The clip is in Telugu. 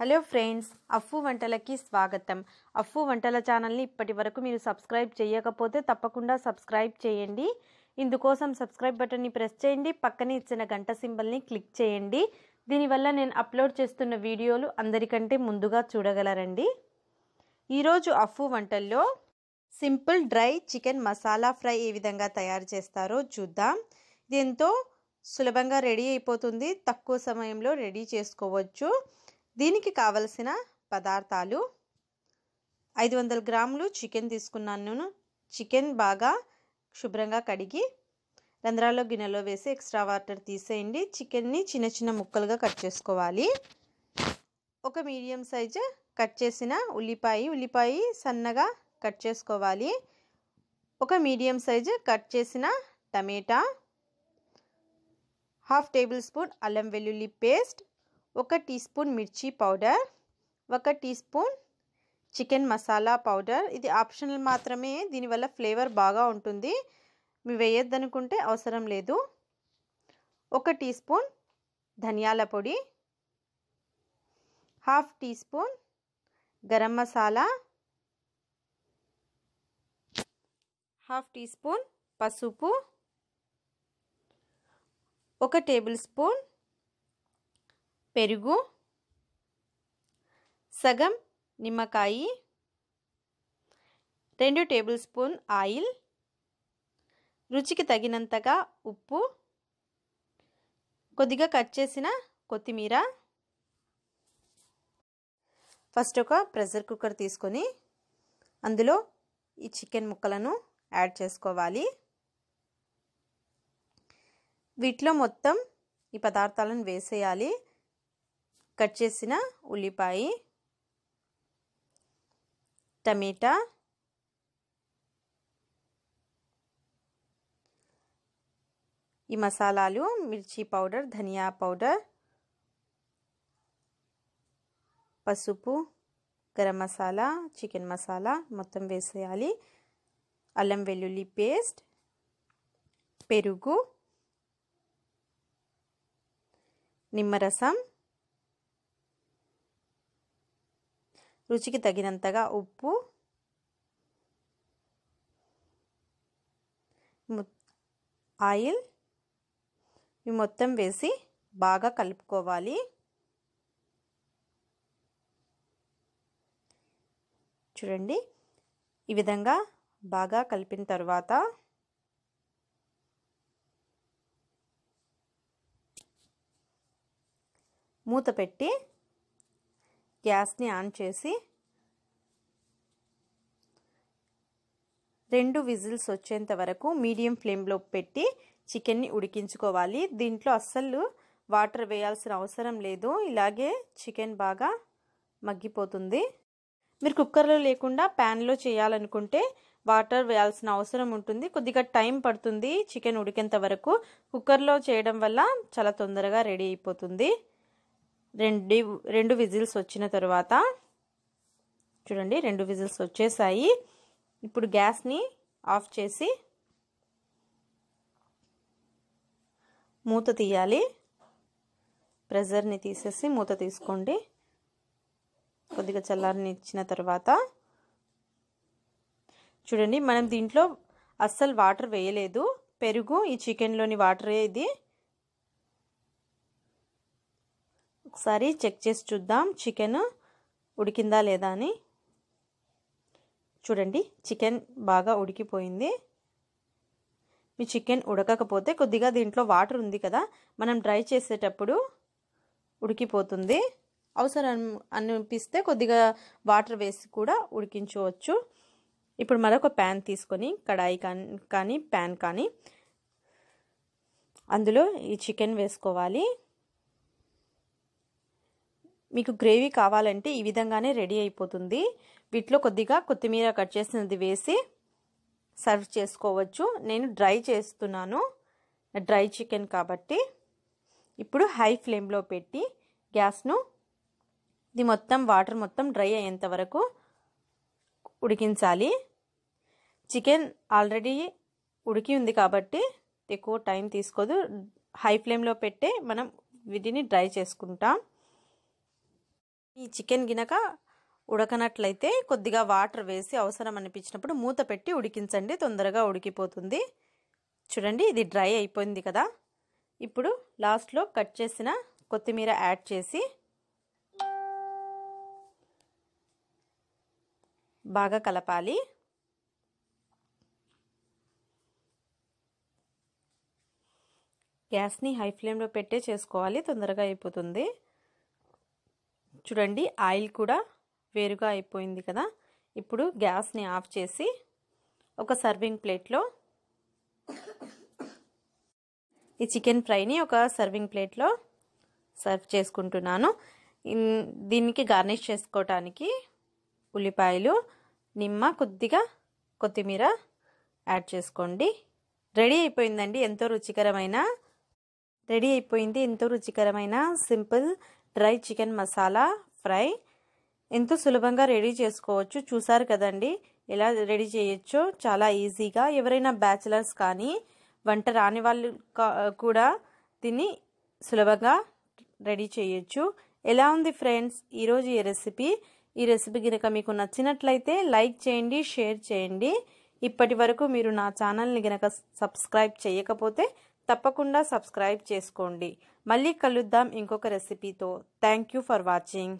హలో ఫ్రెండ్స్ అఫ్ఫు వంటలకి స్వాగతం అఫ్ఫు వంటల ఛానల్ని ఇప్పటి వరకు మీరు సబ్స్క్రైబ్ చేయకపోతే తప్పకుండా సబ్స్క్రైబ్ చేయండి ఇందుకోసం సబ్స్క్రైబ్ బటన్ని ప్రెస్ చేయండి పక్కనే ఇచ్చిన గంట సింబల్ని క్లిక్ చేయండి దీనివల్ల నేను అప్లోడ్ చేస్తున్న వీడియోలు అందరికంటే ముందుగా చూడగలరండి ఈరోజు అఫ్ఫు వంటల్లో simple dry chicken masala fry ఏ విధంగా తయారు చేస్తారో చూద్దాం దీంతో సులభంగా రెడీ అయిపోతుంది తక్కువ సమయంలో రెడీ చేసుకోవచ్చు దీనికి కావలసిన పదార్థాలు ఐదు వందల గ్రాములు చికెన్ తీసుకున్నాను నేను చికెన్ బాగా శుభ్రంగా కడిగి రంధ్రాల్లో గిన్నెలో వేసి ఎక్స్ట్రా వాటర్ తీసేయండి చికెన్ని చిన్న చిన్న ముక్కలుగా కట్ చేసుకోవాలి ఒక మీడియం సైజు కట్ చేసిన ఉల్లిపాయ ఉల్లిపాయ సన్నగా కట్ చేసుకోవాలి ఒక మీడియం సైజు కట్ చేసిన టమేటా హాఫ్ టేబుల్ స్పూన్ అల్లం వెల్లుల్లి పేస్ట్ ఒక టీ స్పూన్ మిర్చి పౌడర్ ఒక teaspoon chicken masala powder ఇది ఆప్షనల్ మాత్రమే దీనివల్ల ఫ్లేవర్ బాగా ఉంటుంది మీ వేయొద్దనుకుంటే అవసరం లేదు ఒక టీ స్పూన్ ధనియాల పొడి half teaspoon garam masala half teaspoon పసుపు ఒక టేబుల్ స్పూన్ పెరుగు సగం నిమ్మకాయి రెండు టేబుల్ స్పూన్ ఆయిల్ రుచికి తగినంతగా ఉప్పు కొద్దిగా కట్ చేసిన కొత్తిమీర ఫస్ట్ ఒక ప్రెషర్ కుక్కర్ తీసుకొని అందులో ఈ చికెన్ ముక్కలను యాడ్ చేసుకోవాలి వీటిలో మొత్తం ఈ పదార్థాలను వేసేయాలి కట్ చేసిన ఉల్లిపాయ టమేటా ఈ మసాలాలు మిర్చి పౌడర్ ధనియా పౌడర్ పసుపు గరం మసాలా చికెన్ మసాలా మొత్తం వేసేయాలి అల్లం వెల్లుల్లి పేస్ట్ పెరుగు నిమ్మరసం రుచికి తగినంతగా ఉప్పు ఆయిల్ ఇవి మొత్తం వేసి బాగా కలుపుకోవాలి చూడండి ఈ విధంగా బాగా కలిపిన తర్వాత మూత పెట్టి గ్యాస్ని ఆన్ చేసి రెండు విజిల్స్ వచ్చేంత వరకు మీడియం ఫ్లేమ్లో పెట్టి చికెన్ని ఉడికించుకోవాలి దీంట్లో అస్సలు వాటర్ వేయాల్సిన అవసరం లేదు ఇలాగే చికెన్ బాగా మగ్గిపోతుంది మీరు కుక్కర్లో లేకుండా ప్యాన్లో చేయాలనుకుంటే వాటర్ వేయాల్సిన అవసరం ఉంటుంది కొద్దిగా టైం పడుతుంది చికెన్ ఉడికేంత వరకు కుక్కర్లో చేయడం వల్ల చాలా తొందరగా రెడీ అయిపోతుంది రెండు రెండు విజిల్స్ వచ్చిన తర్వాత చూడండి రెండు విజిల్స్ వచ్చేసాయి ఇప్పుడు గ్యాస్ని ఆఫ్ చేసి మూత తీయాలి ప్రెజర్ని తీసేసి మూత తీసుకోండి కొద్దిగా చల్లారిని ఇచ్చిన తర్వాత చూడండి మనం దీంట్లో అస్సలు వాటర్ వేయలేదు పెరుగు ఈ చికెన్లోని వాటరే ఇది ఒకసారి చెక్ చేసి చూద్దాం చికెన్ ఉడికిందా లేదా అని చూడండి చికెన్ బాగా ఉడికిపోయింది మీ చికెన్ ఉడకకపోతే కొద్దిగా దీంట్లో వాటర్ ఉంది కదా మనం డ్రై చేసేటప్పుడు ఉడికిపోతుంది అవసరం అనిపిస్తే కొద్దిగా వాటర్ వేసి కూడా ఉడికించవచ్చు ఇప్పుడు మరొక ప్యాన్ తీసుకొని కడాయి కానీ ప్యాన్ కానీ అందులో ఈ చికెన్ వేసుకోవాలి మీకు గ్రేవీ కావాలంటే ఈ విధంగానే రెడీ అయిపోతుంది వీటిలో కొద్దిగా కొత్తిమీర కట్ చేసినది వేసి సర్వ్ చేసుకోవచ్చు నేను డ్రై చేస్తున్నాను డ్రై చికెన్ కాబట్టి ఇప్పుడు హై ఫ్లేమ్లో పెట్టి గ్యాస్ను ఇది మొత్తం వాటర్ మొత్తం డ్రై అయ్యేంత వరకు ఉడికించాలి చికెన్ ఆల్రెడీ ఉడికి ఉంది కాబట్టి ఎక్కువ టైం తీసుకోదు హై ఫ్లేమ్లో పెట్టే మనం వీటిని డ్రై చేసుకుంటాం ఈ చికెన్ గినక ఉడకనట్లయితే కొద్దిగా వాటర్ వేసి అవసరం అనిపించినప్పుడు మూత పెట్టి ఉడికించండి తొందరగా ఉడికిపోతుంది చూడండి ఇది డ్రై అయిపోయింది కదా ఇప్పుడు లాస్ట్లో కట్ చేసిన కొత్తిమీర యాడ్ చేసి బాగా కలపాలి గ్యాస్ని హై ఫ్లేమ్లో పెట్టే చేసుకోవాలి తొందరగా అయిపోతుంది చూడండి ఆయిల్ కూడా వేరుగా అయిపోయింది కదా ఇప్పుడు గ్యాస్ని ఆఫ్ చేసి ఒక సర్వింగ్ ప్లేట్లో ఈ చికెన్ ఫ్రైని ఒక సర్వింగ్ ప్లేట్లో సర్వ్ చేసుకుంటున్నాను దీనికి గార్నిష్ చేసుకోవటానికి ఉల్లిపాయలు నిమ్మ కొద్దిగా కొత్తిమీర యాడ్ చేసుకోండి రెడీ అయిపోయిందండి ఎంతో రుచికరమైన రెడీ అయిపోయింది ఎంతో రుచికరమైన simple dry chicken masala fry ఎంతో సులభంగా రెడీ చేసుకోవచ్చు చూసారు కదండి ఎలా రెడీ చేయొచ్చో చాలా ఈజీగా ఎవరైనా బ్యాచిలర్స్ కానీ వంట రాని వాళ్ళు కూడా తిని సులభంగా రెడీ చేయొచ్చు ఎలా ఉంది ఫ్రెండ్స్ ఈరోజు ఈ రెసిపీ ఈ రెసిపీ కనుక మీకు నచ్చినట్లయితే లైక్ చేయండి షేర్ చేయండి ఇప్పటి వరకు మీరు నా ఛానల్ని కనుక సబ్స్క్రైబ్ చేయకపోతే తప్పకుండా సబ్స్క్రైబ్ చేసుకోండి మళ్ళీ కలుద్దాం ఇంకొక రెసిపీతో థ్యాంక్ యూ ఫర్ వాచింగ్